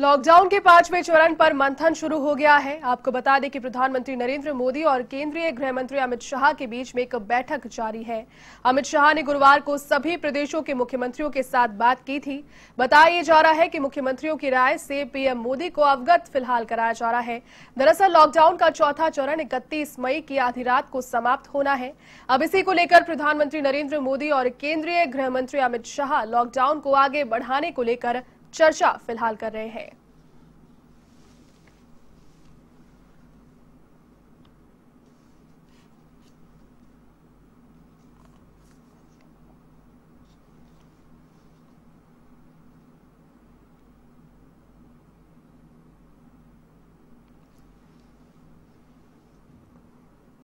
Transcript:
lockdown के पांचवें चरण पर मंथन शुरू हो गया है आपको बता दें कि प्रधानमंत्री नरेंद्र मोदी और केंद्रीय गृह मंत्री अमित शाह के बीच में एक बैठक जारी है अमित शाह ने गुरुवार को सभी प्रदेशों के मुख्यमंत्रियों के साथ बात की थी बताया जा रहा है कि मुख्यमंत्रियों की राय से पीएम मोदी को अवगत फिलहाल कराया जा रहा है दरअसल लॉकडाउन का चौथा चरण इकतीस मई की आधी रात को समाप्त होना है अब इसी को लेकर प्रधानमंत्री नरेंद्र मोदी और केंद्रीय गृह मंत्री अमित शाह लॉकडाउन को आगे बढ़ाने को लेकर चर्चा फिलहाल कर रहे हैं